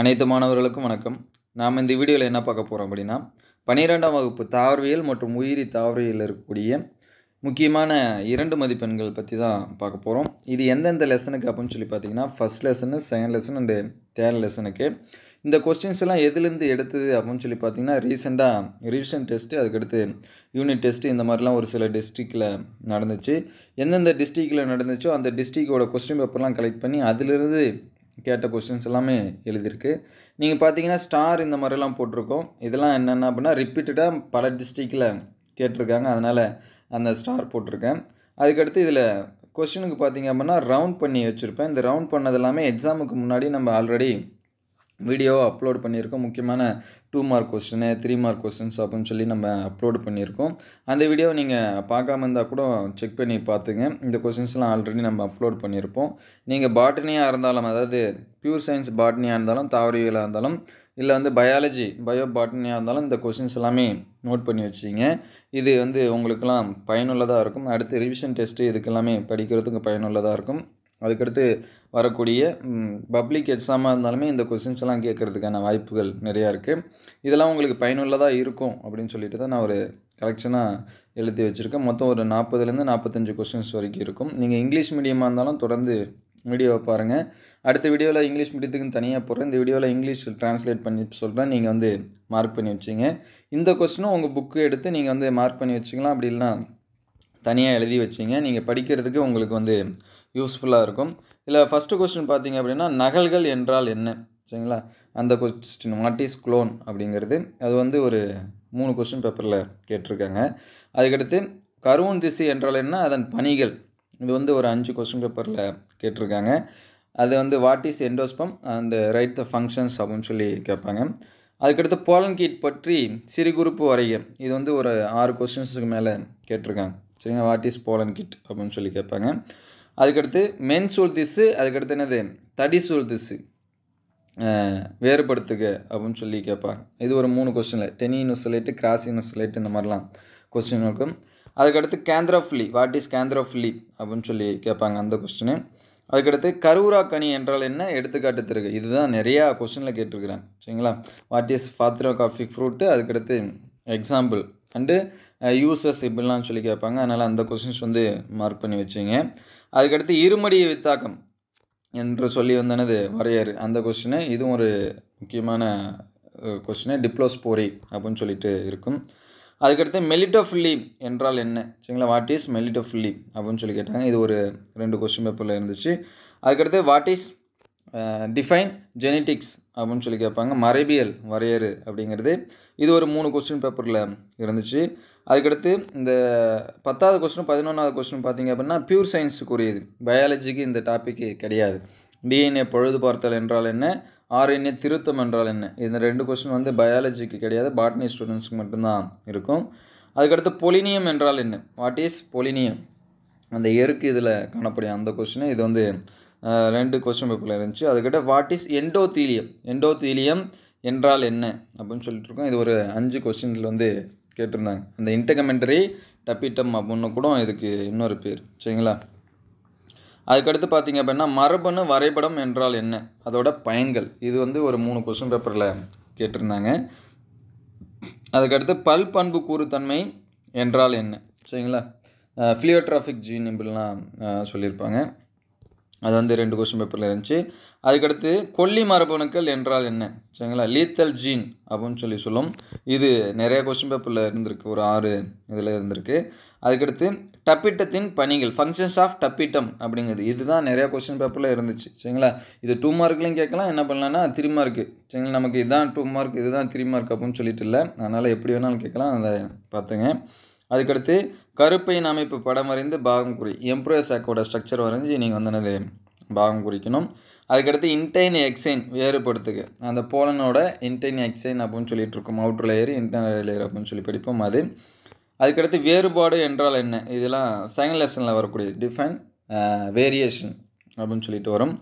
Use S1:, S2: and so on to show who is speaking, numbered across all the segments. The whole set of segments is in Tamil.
S1: அனைத்து மாணவர்களுக்கும் வணக்கம் நாம் இந்த வீடியோவில் என்ன பார்க்க போகிறோம் அப்படின்னா பன்னிரெண்டாம் வகுப்பு தாவரவியல் மற்றும் உயிரி தாவரவியல் இருக்கக்கூடிய முக்கியமான இரண்டு மதிப்பெண்கள் பற்றி தான் பார்க்க போகிறோம் இது எந்தெந்த லெசனுக்கு அப்படின்னு சொல்லி பார்த்தீங்கன்னா first lesson second lesson and third லெசனுக்கு இந்த கொஸ்டின்ஸ் எல்லாம் எதுலேருந்து எடுத்தது அப்படின்னு சொல்லி பார்த்தீங்கன்னா ரீசெண்டாக ரிவிஷன் டெஸ்ட்டு அதுக்கடுத்து யூனிட் டெஸ்ட்டு இந்த மாதிரிலாம் ஒரு சில டிஸ்ட்ரிக்டில் நடந்துச்சு எந்தெந்த டிஸ்ட்ரிக்டில் நடந்துச்சோ அந்த டிஸ்ட்ரிக்டோட கொஸ்டின் பேப்பர்லாம் கலெக்ட் பண்ணி அதிலிருந்து கேட்ட கொஸ்டின்ஸ் எல்லாமே எழுதியிருக்கு நீங்கள் பார்த்தீங்கன்னா ஸ்டார் இந்த மாதிரிலாம் போட்டிருக்கோம் இதெல்லாம் என்னென்ன அப்படின்னா ரிப்பீட்டடாக பல டிஸ்ட்ரிக்டில் கேட்டிருக்காங்க அதனால் அந்த ஸ்டார் போட்டிருக்கேன் அதுக்கடுத்து இதில் கொஸ்டினுக்கு பார்த்தீங்க அப்படின்னா ரவுண்ட் பண்ணி வச்சுருப்பேன் இந்த ரவுண்ட் பண்ணது எல்லாமே எக்ஸாமுக்கு முன்னாடி நம்ம ஆல்ரெடி வீடியோவை அப்லோட் பண்ணியிருக்கோம் முக்கியமான two mark question three mark questions அப்படின்னு சொல்லி நம்ம அப்லோடு பண்ணியிருக்கோம் அந்த வீடியோவை நீங்கள் பார்க்காம இருந்தால் கூட செக் பண்ணி பார்த்துங்க இந்த கொஸ்டின்ஸ்லாம் ஆல்ரெடி நம்ம அப்லோட் பண்ணியிருப்போம் நீங்கள் பாட்டனியாக இருந்தாலும் அதாவது பியூர் சயின்ஸ் பாட்டனியாக இருந்தாலும் தாவரவியலாக இருந்தாலும் இல்லை வந்து பயாலஜி பயோ பாட்டனியாக இருந்தாலும் இந்த கொஸ்டின்ஸ் எல்லாமே நோட் பண்ணி வச்சிங்க இது வந்து உங்களுக்கெல்லாம் பயனுள்ளதாக இருக்கும் அடுத்து ரிவிஷன் டெஸ்ட்டு இதுக்கெல்லாமே படிக்கிறதுக்கு பயனுள்ளதாக இருக்கும் அதுக்கடுத்து வரக்கூடிய பப்ளிக் எக்ஸாமாக இருந்தாலுமே இந்த கொஸ்டின்ஸ் எல்லாம் கேட்குறதுக்கான வாய்ப்புகள் நிறையா இருக்குது இதெல்லாம் உங்களுக்கு பயனுள்ளதாக இருக்கும் அப்படின்னு சொல்லிட்டு தான் நான் ஒரு கலெக்ஷனாக எழுதி வச்சுருக்கேன் மொத்தம் ஒரு நாற்பதுலேருந்து நாற்பத்தஞ்சு கொஸ்டின்ஸ் வரைக்கும் இருக்கும் நீங்கள் இங்கிலீஷ் மீடியமாக இருந்தாலும் தொடர்ந்து வீடியோவை பாருங்கள் அடுத்த வீடியோவில் இங்கிலீஷ் மீடியத்துக்குன்னு தனியாக போகிறேன் இந்த வீடியோவில் இங்கிலீஷ் ட்ரான்ஸ்லேட் பண்ணி சொல்கிறேன் நீங்கள் வந்து மார்க் பண்ணி வச்சுங்க இந்த கொஸ்டினும் உங்கள் புக்கு எடுத்து நீங்கள் வந்து மார்க் பண்ணி வச்சுக்கலாம் அப்படி இல்லைனா தனியாக எழுதி வச்சிங்க நீங்கள் படிக்கிறதுக்கு உங்களுக்கு வந்து யூஸ்ஃபுல்லாக இருக்கும் இதில் ஃபஸ்ட்டு கொஸ்டின் பார்த்தீங்க அப்படின்னா நகல்கள் என்றால் என்ன சரிங்களா அந்த கொஸ்டின் வாட் இஸ் குளோன் அப்படிங்கிறது அது வந்து ஒரு மூணு கொஸ்டின் பேப்பரில் கேட்டிருக்காங்க அதுக்கடுத்து கருவூன் திசை என்றால் என்ன அதன் பணிகள் இது வந்து ஒரு அஞ்சு கொஸ்டின் பேப்பரில் கேட்டிருக்காங்க அது வந்து வாட் இஸ் எண்டோஸ்பம் அந்த ரைட் த ஃபங்க்ஷன்ஸ் அப்படின்னு சொல்லி கேட்பாங்க அதுக்கடுத்து போலன் கீட் பற்றி சிறு குறுப்பு வரைய இது வந்து ஒரு ஆறு கொஸ்டின்ஸுக்கு மேலே கேட்டிருக்காங்க சரிங்களா வாட் இஸ் போலன் கிட் அப்படின்னு சொல்லி கேட்பாங்க அதுக்கடுத்து மென் சூழ் திசு அதுக்கடுத்து என்னது தடி சூழ் திசு வேறுபடுத்துக அப்படின்னு சொல்லி கேட்பாங்க இது ஒரு மூணு கொஸ்டினில் டெனி நுசலேட்டு கிராஸ் சொல்லிட்டு இந்த மாதிரிலாம் கொஸ்டின் இருக்கும் அதுக்கடுத்து கேந்திராஃப்லி வாட் இஸ் கேந்திராஃப்லி அப்படின்னு சொல்லி கேட்பாங்க அந்த கொஸ்டினு அதுக்கடுத்து கருவுரா கனி என்றால் என்ன எடுத்துக்காட்டு திருக்கு இதுதான் நிறையா கொஸ்டினில் கேட்டிருக்கிறாங்க சரிங்களா what is parthenocarpy fruit அதுக்கடுத்து எக்ஸாம்பிள் அண்டு யூசஸ் இப்படிலாம் சொல்லி கேட்பாங்க அதனால் அந்த கொஸ்டின்ஸ் வந்து மார்க் பண்ணி வச்சுங்க அதுக்கடுத்து இருமடிய வித்தாக்கம் என்று சொல்லி வந்தனது வரையறு அந்த கொஸ்டினு இதுவும் ஒரு முக்கியமான கொஸ்டினு டிப்ளோஸ்போரி அப்படின்னு சொல்லிட்டு இருக்கும் அதுக்கடுத்து மெலிட்டோஃபில்லி என்றால் என்ன சரிங்களா வாட் இஸ் மெலிட்டோஃபில்லி அப்படின்னு சொல்லி கேட்டாங்க இது ஒரு ரெண்டு கொஸ்டின் பேப்பரில் இருந்துச்சு அதுக்கடுத்து வாட் இஸ் டிஃபைன் ஜெனட்டிக்ஸ் அப்படின்னு சொல்லி கேட்பாங்க மரபியல் வரையறு அப்படிங்கிறது இது ஒரு மூணு கொஸ்டின் பேப்பரில் இருந்துச்சு அதுக்கடுத்து இந்த பத்தாவது கொஸ்டின் பதினொன்றாவது கொஸ்டின் பார்த்தீங்க அப்படின்னா பியூர் சயின்ஸுக்குரியது பயாலஜிக்கு இந்த டாப்பிக்கு கிடையாது டிஎன்ஏ பழுது பார்த்தல் என்றால் என்ன ஆர்என்ஏ திருத்தம் என்றால் என்ன இந்த ரெண்டு கொஸ்டின் வந்து பயாலஜிக்கு கிடையாது பாட்னி ஸ்டூடெண்ட்ஸுக்கு மட்டும்தான் இருக்கும் அதுக்கடுத்து பொலினியம் என்றால் என்ன வாட் இஸ் பொலினியம் அந்த எருக்கு இதில் காணப்படும் அந்த கொஸ்டினு இது வந்து ரெண்டு கொஸ்டின் பேப்பரில் இருந்துச்சு அதுக்கிட்ட வாட் இஸ் எண்டோதீலியம் எண்டோதீலியம் என்றால் என்ன அப்படின்னு சொல்லிட்டு இருக்கோம் இது ஒரு அஞ்சு கொஸ்டின்ல வந்து கேட்டிருந்தாங்க அந்த இன்டகமெண்டரி டப்பிட்டம் அப்படின்னு கூட இதுக்கு இன்னொரு பேர் சரிங்களா அதுக்கடுத்து பார்த்தீங்க அப்படின்னா மரபணு வரைபடம் என்றால் என்ன அதோட பயன்கள் இது வந்து ஒரு மூணு கொஸ்டின் பேப்பரில் கேட்டிருந்தாங்க அதுக்கடுத்து பல் பண்பு கூறுத்தன்மை என்றால் என்ன சரிங்களா ஃபிலியோட்ராஃபிக் ஜீன் இப்படிலாம் சொல்லியிருப்பாங்க அது வந்து ரெண்டு கொஸ்டின் பேப்பரில் இருந்துச்சு அதுக்கடுத்து கொல்லி மரபணுக்கள் என்றால் என்ன சரிங்களா லீத்தல் ஜீன் அப்படின்னு சொல்லி சொல்லும் இது நிறைய கொஸ்டின் பேப்பரில் இருந்திருக்கு ஒரு ஆறு இதில் இருந்திருக்கு அதுக்கடுத்து டப்பிட்டத்தின் பணிகள் ஃபங்க்ஷன்ஸ் ஆஃப் டப்பிட்டம் அப்படிங்கிறது இதுதான் நிறையா கொஸ்டின் பேப்பரில் இருந்துச்சு சரிங்களா இது டூ மார்க்லையும் கேட்கலாம் என்ன பண்ணலான்னா த்ரீ மார்க்கு சரிங்களா நமக்கு இதுதான் டூ மார்க் இதுதான் த்ரீ மார்க் அப்படின்னு சொல்லிட்டு இல்லை அதனால் எப்படி வேணாலும் கேட்கலாம் அதை பார்த்துங்க அதுக்கடுத்து கருப்பையின் அமைப்பு படம் வரைந்து பாகம் குறி எம்ப்ரோ சாக்கோட ஸ்ட்ரக்சர் வரைஞ்சி நீங்கள் வந்து என்னது பாகம் குறிக்கணும் அதுக்கடுத்து இன்டைன் எக்ஸைன் வேறுபடுத்துக்கு அந்த போலனோட இன்டைன் எக்ஸைன் அப்படின்னு சொல்லிட்டு இருக்கும் அவுட்டர் லேயர் இன்டர்னல் லேயர் அப்படின்னு சொல்லி படிப்போம் அது அதுக்கடுத்து வேறுபாடு என்றால் என்ன இதெல்லாம் செகண்ட் லெசனில் வரக்கூடிய டிஃபன் வேரியேஷன் அப்படின்னு சொல்லிட்டு வரும்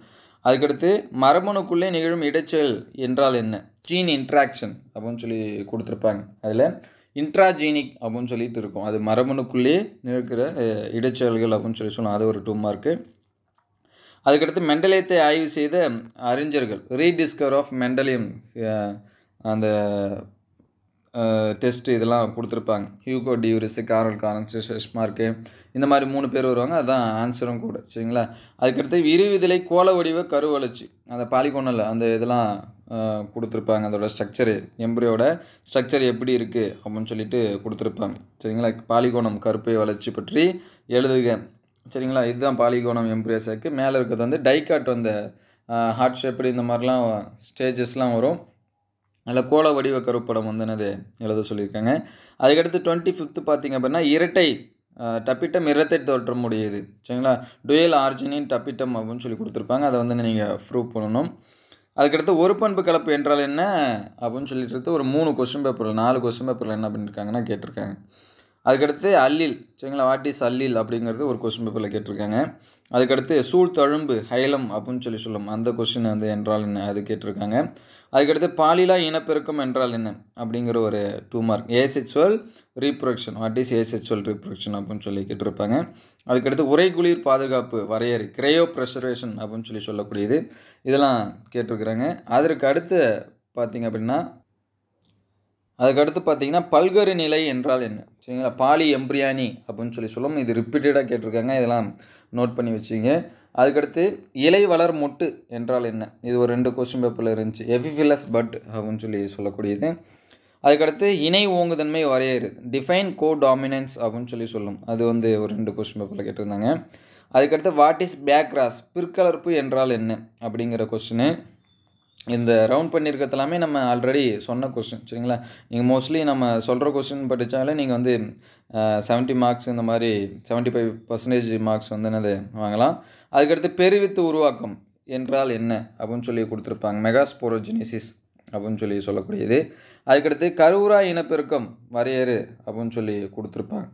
S1: அதுக்கடுத்து மரபணுக்குள்ளே நிகழும் இடைச்செயல் என்றால் என்ன ஜீன் இன்ட்ராக்ஷன் அப்படின்னு சொல்லி கொடுத்துருப்பாங்க அதில் இன்ட்ராஜீனிக் அப்படின்னு சொல்லிட்டு இருக்கும் அது மரபணுக்குள்ளேயே நிற்கிற இடைச்சல்கள் அப்படின்னு சொல்லி சொல்லலாம் அது ஒரு டூ மார்க்கு அதுக்கடுத்து மெண்டலியத்தை ஆய்வு செய்த அறிஞர்கள் ரீடிஸ்கவர் ஆஃப் மெண்டலியம் அந்த டெஸ்ட் இதெல்லாம் கொடுத்துருப்பாங்க ஹியூகோ டியூரிஸு காரல் காரன்ஸ் ஷெஷ்மார்க்கு இந்த மாதிரி மூணு பேர் வருவாங்க அதுதான் ஆன்சரும் கூட சரிங்களா அதுக்கடுத்து விரிவிதலை கோல வடிவ கருவளர்ச்சி அந்த பாலிகோனல் அந்த இதெல்லாம் கொடுத்துருப்பாங்க அதோடய ஸ்ட்ரக்சரு எம்பரியோட ஸ்ட்ரக்சர் எப்படி இருக்குது அப்படின்னு சொல்லிட்டு கொடுத்துருப்பாங்க சரிங்களா பாலிகோணம் கருப்பை வளர்ச்சி பற்றி எழுதுக சரிங்களா இதுதான் பாலிகோணம் எம்ப்ரியோஸாக்கு மேலே இருக்கிறது வந்து டைகாட் வந்த ஹார்ட் ஷேப்படி இந்த மாதிரிலாம் ஸ்டேஜஸ்லாம் வரும் அதில் கோல வடிவ கருப்படம் வந்து என்னது எழுத சொல்லியிருக்காங்க அதுக்கடுத்து டுவெண்ட்டி ஃபிஃப்த்து பார்த்திங்க அப்படின்னா இரட்டை டப்பிட்டம் இரட்டை தோற்றம் முடியுது சரிங்களா டுயல் ஆர்ஜினின் டப்பிட்டம் அப்படின்னு சொல்லி கொடுத்துருப்பாங்க அதை வந்து நீங்கள் ப்ரூவ் பண்ணணும் அதுக்கடுத்து ஒரு பண்பு கலப்பு என்றால் என்ன அப்படின்னு சொல்லிட்டு ஒரு மூணு கொஸ்டின் பேப்பரில் நாலு கொஸ்டின் பேப்பரில் என்ன பண்ணியிருக்காங்கன்னா கேட்டிருக்காங்க அதுக்கடுத்து அல்லில் சரிங்களா வாட் இஸ் அல்லில் அப்படிங்கிறது ஒரு கொஸ்டின் பேப்பரில் கேட்டிருக்காங்க அதுக்கடுத்து சூழ் தழும்பு ஹைலம் அப்படின்னு சொல்லி சொல்லும் அந்த கொஸ்டின் வந்து என்றால் என்ன அது கேட்டிருக்காங்க அதுக்கடுத்து பாலிலா இனப்பெருக்கம் என்றால் என்ன அப்படிங்கிற ஒரு two mark asexual reproduction what is asexual reproduction அப்படின்னு சொல்லி கேட்டிருப்பாங்க அதுக்கடுத்து குளிர் பாதுகாப்பு வரையறை கிரையோ ப்ரெசர்வேஷன் அப்படின்னு சொல்லி சொல்லக்கூடியது இதெல்லாம் கேட்டிருக்கிறாங்க அதற்கு அடுத்து பார்த்திங்க அப்படின்னா அதுக்கடுத்து பார்த்தீங்கன்னா பல்கரு நிலை என்றால் என்ன சரிங்களா பாலி எம்பிரியானி அப்படின்னு சொல்லி சொல்லும் இது ரிப்பீட்டடாக கேட்டிருக்காங்க இதெல்லாம் நோட் பண்ணி வச்சுங்க அதுக்கடுத்து இலை வளர் மொட்டு என்றால் என்ன இது ஒரு ரெண்டு கொஸ்டின் பேப்பரில் இருந்துச்சு எஃபிஃபிலஸ் பட் அப்படின்னு சொல்லி சொல்லக்கூடியது அதுக்கடுத்து இணை ஓங்குதன்மை வரையறுது டிஃபைன் கோ டாமினன்ஸ் அப்படின்னு சொல்லி சொல்லும் அது வந்து ஒரு ரெண்டு கொஸ்டின் பேப்பரில் கேட்டிருந்தாங்க அதுக்கடுத்து வாட் இஸ் பேக்ராஸ் பிற்கலர்ப்பு என்றால் என்ன அப்படிங்கிற கொஸ்டின்னு இந்த ரவுண்ட் பண்ணியிருக்கிறது எல்லாமே நம்ம ஆல்ரெடி சொன்ன கொஸ்டின் சரிங்களா நீங்கள் மோஸ்ட்லி நம்ம சொல்கிற கொஸ்டின் படித்தாலே நீங்கள் வந்து செவன்ட்டி மார்க்ஸ் இந்த மாதிரி செவன்ட்டி ஃபைவ் பர்சன்டேஜ் மார்க்ஸ் வந்து என்னது வாங்கலாம் அதுக்கடுத்து பெருவித்து உருவாக்கம் என்றால் என்ன அப்படின்னு சொல்லி கொடுத்துருப்பாங்க மெகாஸ்போரோஜினிசிஸ் அப்படின்னு சொல்லி சொல்லக்கூடியது அதுக்கடுத்து கருவுரா இனப்பெருக்கம் வரையறு அப்படின்னு சொல்லி கொடுத்துருப்பாங்க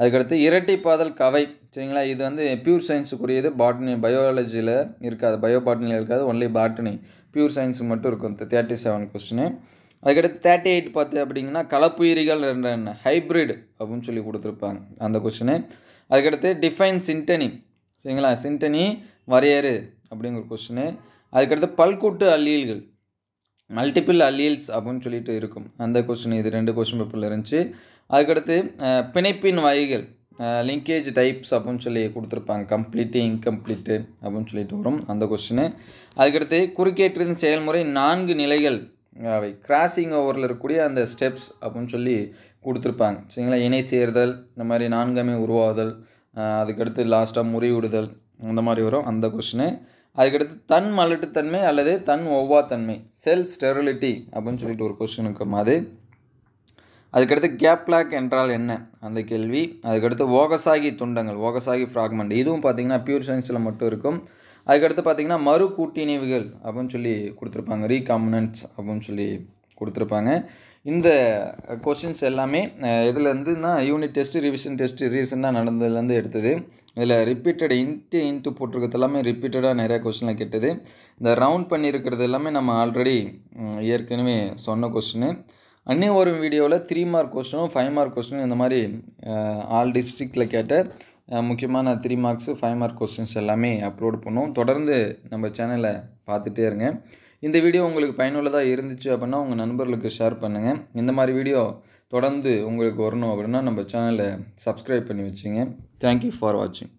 S1: அதுக்கடுத்து இரட்டை பாதல் கவை சரிங்களா இது வந்து பியூர் சயின்ஸுக்குரியது பாட்டனி பயாலஜியில் இருக்காது பயோ பாட்டனியில் இருக்காது ஒன்லி பாட்டனி பியூர் சயின்ஸ் மட்டும் இருக்கும் இந்த தேர்ட்டி செவன் கொஸ்டினு அதுக்கடுத்து தேர்ட்டி எயிட் பார்த்து அப்படிங்கன்னா கலப்புயிரிகள் என்ற என்ன ஹைப்ரிட் அப்படின்னு சொல்லி கொடுத்துருப்பாங்க அந்த கொஸ்டினு அதுக்கடுத்து டிஃபைன் சிண்டனி சரிங்களா சிண்டனி வரையறு அப்படிங்கிற கொஸ்டினு அதுக்கடுத்து பல்கூட்டு அல்லீல்கள் மல்டிபிள் அல்லீல்ஸ் அப்படின்னு சொல்லிட்டு இருக்கும் அந்த கொஸ்டின் இது ரெண்டு கொஸ்டின் பேப்பரில் இருந்துச்சு அதுக்கடுத்து பிணைப்பின் வகைகள் லிங்கேஜ் டைப்ஸ் அப்படின்னு சொல்லி கொடுத்துருப்பாங்க கம்ப்ளீட்டு இன்கம்ப்ளீட்டு அப்படின்னு சொல்லிட்டு வரும் அந்த கொஸ்டின் அதுக்கடுத்து குறுக்கேற்றின் செயல்முறை நான்கு நிலைகள் அவை கிராசிங் ஓவரில் இருக்கக்கூடிய அந்த ஸ்டெப்ஸ் அப்படின்னு சொல்லி கொடுத்துருப்பாங்க சரிங்களா இணை சேர்தல் இந்த மாதிரி நான்காமே உருவாதல் அதுக்கடுத்து லாஸ்ட்டாக முறிவிடுதல் அந்த மாதிரி வரும் அந்த கொஸ்டினு அதுக்கடுத்து தன் மலட்டுத்தன்மை அல்லது தன் ஒவ்வாத்தன்மை செல் ஸ்டெரிலிட்டி அப்படின்னு சொல்லிட்டு ஒரு கொஷின் இருக்கும் அது அதுக்கடுத்து கேப் பிளாக் என்றால் என்ன அந்த கேள்வி அதுக்கடுத்து ஓகசாகி துண்டங்கள் ஓகசாகி ஃப்ராக்மெண்ட் இதுவும் பார்த்திங்கன்னா பியூர் சயின்ஸில் மட்டும் இருக்கும் அதுக்கடுத்து பார்த்திங்கன்னா மறு கூட்டிணிவுகள் அப்படின்னு சொல்லி கொடுத்துருப்பாங்க ரீகாம்பனன்ட்ஸ் அப்படின்னு சொல்லி கொடுத்துருப்பாங்க இந்த கொஷின்ஸ் எல்லாமே தான் யூனிட் டெஸ்ட்டு ரிவிஷன் டெஸ்ட்டு ரீசெண்டாக நடந்ததுலேருந்து எடுத்தது இதில் ரிப்பீட்டட் இன்ட்டு இன்ட்டு போட்டிருக்கிறது எல்லாமே ரிப்பீட்டடாக நிறையா கொஸ்டினில் கேட்டது இந்த ரவுண்ட் பண்ணியிருக்கிறது எல்லாமே நம்ம ஆல்ரெடி ஏற்கனவே சொன்ன கொஸ்டின்னு அன்னே ஒரு வீடியோவில் த்ரீ மார்க் கொஸ்டினும் ஃபைவ் மார்க் கொஸ்டினும் இந்த மாதிரி ஆல் டிஸ்ட்ரிக்டில் கேட்ட முக்கியமான three marks five mark questions எல்லாமே அப்லோட் பண்ணுவோம் தொடர்ந்து நம்ம சேனலை பார்த்துட்டே இருங்க இந்த வீடியோ உங்களுக்கு பயனுள்ளதாக இருந்துச்சு அப்படின்னா உங்கள் நண்பர்களுக்கு ஷேர் பண்ணுங்கள் இந்த மாதிரி வீடியோ தொடர்ந்து உங்களுக்கு வரணும் அப்படின்னா நம்ம சேனலை சப்ஸ்கிரைப் பண்ணி வச்சுங்க தேங்க்யூ ஃபார் வாட்சிங்